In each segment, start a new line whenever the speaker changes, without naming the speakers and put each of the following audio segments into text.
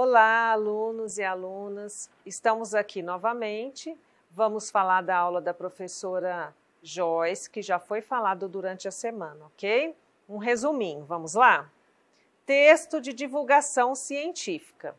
Olá, alunos e alunas. Estamos aqui novamente. Vamos falar da aula da professora Joyce, que já foi falado durante a semana, ok? Um resuminho, vamos lá? Texto de divulgação científica.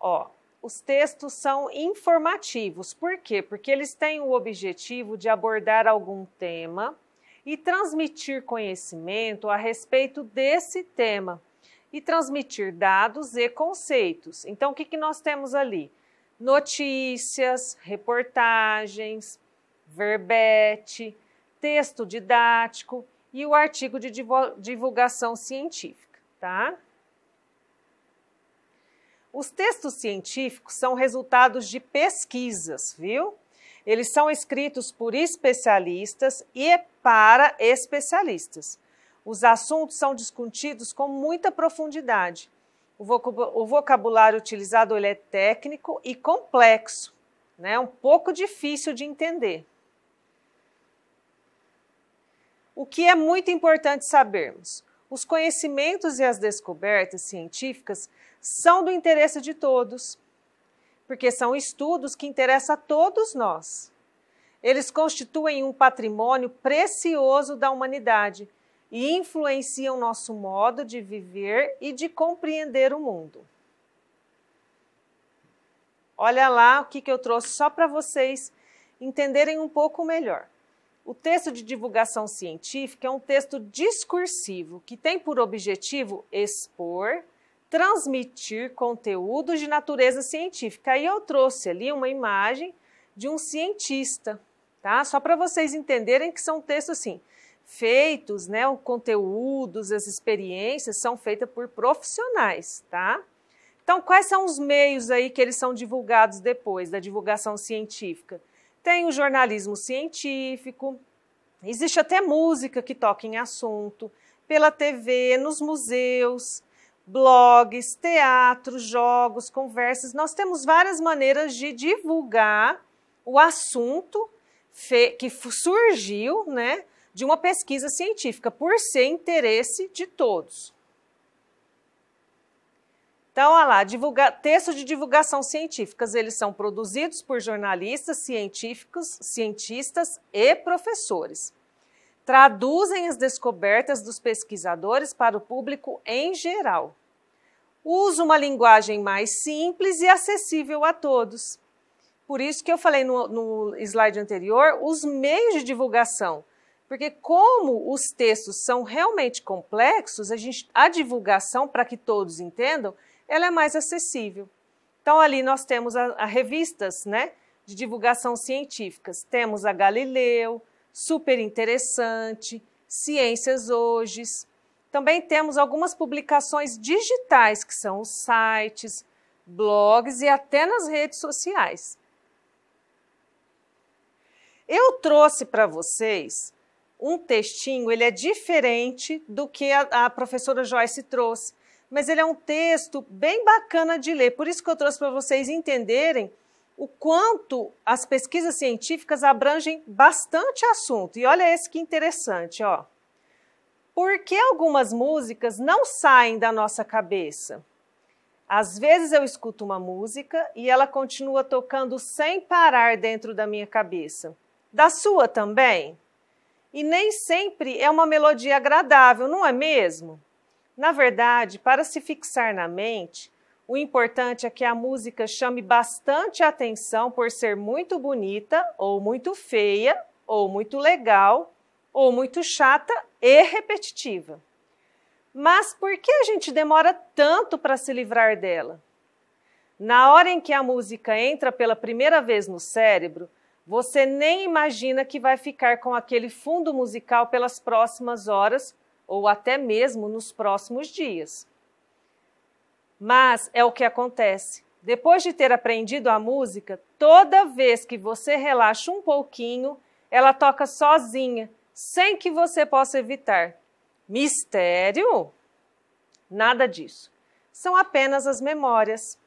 Ó, os textos são informativos. Por quê? Porque eles têm o objetivo de abordar algum tema e transmitir conhecimento a respeito desse tema e transmitir dados e conceitos. Então, o que, que nós temos ali? Notícias, reportagens, verbete, texto didático e o artigo de divulgação científica, tá? Os textos científicos são resultados de pesquisas, viu? Eles são escritos por especialistas e é para especialistas. Os assuntos são discutidos com muita profundidade. O vocabulário utilizado ele é técnico e complexo, né? um pouco difícil de entender. O que é muito importante sabermos? Os conhecimentos e as descobertas científicas são do interesse de todos porque são estudos que interessam a todos nós. Eles constituem um patrimônio precioso da humanidade e influenciam nosso modo de viver e de compreender o mundo. Olha lá o que, eu trouxe só para vocês entenderem um pouco melhor. O texto de divulgação científica é um texto discursivo que tem por objetivo expor, transmitir conteúdos de natureza científica. E eu trouxe ali uma imagem de um cientista, tá? Só para vocês entenderem que são textos assim, feitos, né, o conteúdos, as experiências são feitas por profissionais, tá? Então, quais são os meios aí que eles são divulgados depois da divulgação científica? Tem o jornalismo científico, existe até música que toca em assunto, pela TV, nos museus, blogs, teatro, jogos, conversas. Nós temos várias maneiras de divulgar o assunto que surgiu né, de uma pesquisa científica, por ser interesse de todos. Então, olha lá, divulga... textos de divulgação científicas, eles são produzidos por jornalistas, científicos, cientistas e professores traduzem as descobertas dos pesquisadores para o público em geral. Usa uma linguagem mais simples e acessível a todos. Por isso que eu falei no, no slide anterior os meios de divulgação, porque como os textos são realmente complexos, a, gente, a divulgação, para que todos entendam, ela é mais acessível. Então, ali nós temos as revistas né, de divulgação científicas. Temos a Galileu, super interessante, Ciências Hoje. Também temos algumas publicações digitais, que são os sites, blogs e até nas redes sociais. Eu trouxe para vocês um textinho, ele é diferente do que a, a, professora Joyce trouxe, mas ele é um texto bem bacana de ler, por isso que eu trouxe para vocês entenderem o quanto as pesquisas científicas abrangem bastante assunto. E olha esse que interessante, ó. Por que algumas músicas não saem da nossa cabeça? Às vezes eu escuto uma música e ela continua tocando sem parar dentro da minha cabeça. Da sua também? E nem sempre é uma melodia agradável, não é mesmo? Na verdade, para se fixar na mente, o importante é que a música chame bastante atenção por ser muito bonita, ou muito feia, ou muito legal, ou muito chata e repetitiva. Mas por que a gente demora tanto para se livrar dela? Na hora em que a música entra pela primeira vez no cérebro, você nem imagina que vai ficar com aquele fundo musical pelas próximas horas ou até mesmo nos próximos dias. Mas é o que acontece. Depois de ter aprendido a música, toda vez que você relaxa um pouquinho, ela toca sozinha, sem que você possa evitar. Mistério? Nada disso. São apenas as memórias.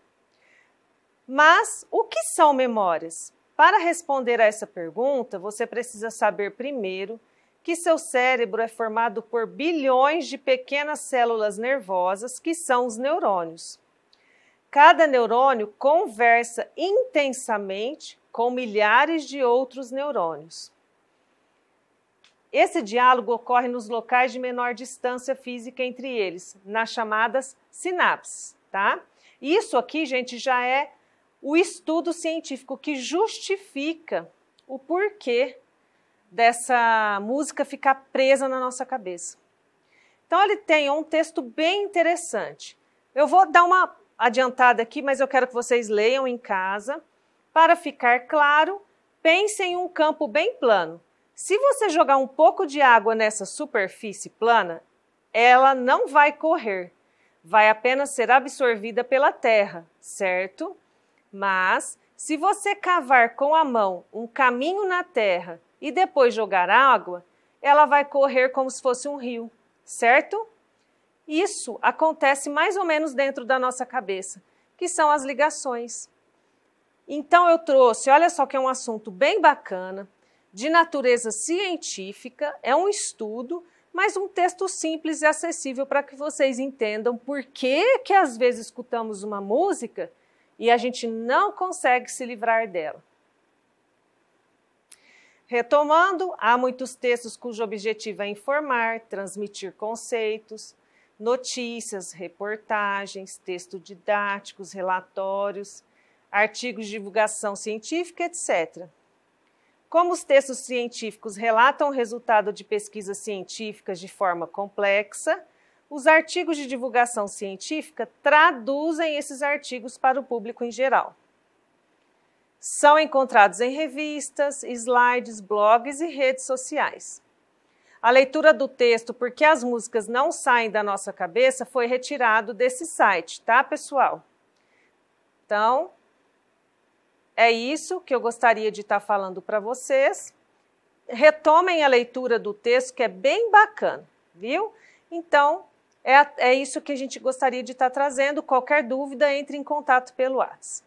Mas o que são memórias? Para responder a essa pergunta, você precisa saber primeiro que seu cérebro é formado por bilhões de pequenas células nervosas, que são os neurônios. Cada neurônio conversa intensamente com milhares de outros neurônios. Esse diálogo ocorre nos locais de menor distância física entre eles, nas chamadas sinapses, tá? Isso aqui, gente, já é o estudo científico que justifica o porquê dessa música ficar presa na nossa cabeça. Então ele tem um texto bem interessante. Eu vou dar uma adiantada aqui, mas eu quero que vocês leiam em casa. Para ficar claro, pense em um campo bem plano. Se você jogar um pouco de água nessa superfície plana, ela não vai correr, vai apenas ser absorvida pela terra, certo? Mas se você cavar com a mão um caminho na terra e depois jogar água, ela vai correr como se fosse um rio, certo? Isso acontece mais ou menos dentro da nossa cabeça, que são as ligações. Então eu trouxe, olha só que é um assunto bem bacana, de natureza científica, é um estudo, mas um texto simples e acessível para que vocês entendam por que que às vezes escutamos uma música e a gente não consegue se livrar dela. Retomando, há muitos textos cujo objetivo é informar, transmitir conceitos, notícias, reportagens, textos didáticos, relatórios, artigos de divulgação científica, etc. Como os textos científicos relatam o resultado de pesquisas científicas de forma complexa, os artigos de divulgação científica traduzem esses artigos para o público em geral. São encontrados em revistas, slides, blogs e redes sociais. A leitura do texto Porque as músicas não saem da nossa cabeça foi retirado desse site, tá, pessoal? Então, é isso que eu gostaria de estar tá falando para vocês. Retomem a leitura do texto, que é bem bacana, viu? Então, é, é isso que a gente gostaria de estar tá trazendo. Qualquer dúvida, entre em contato pelo WhatsApp.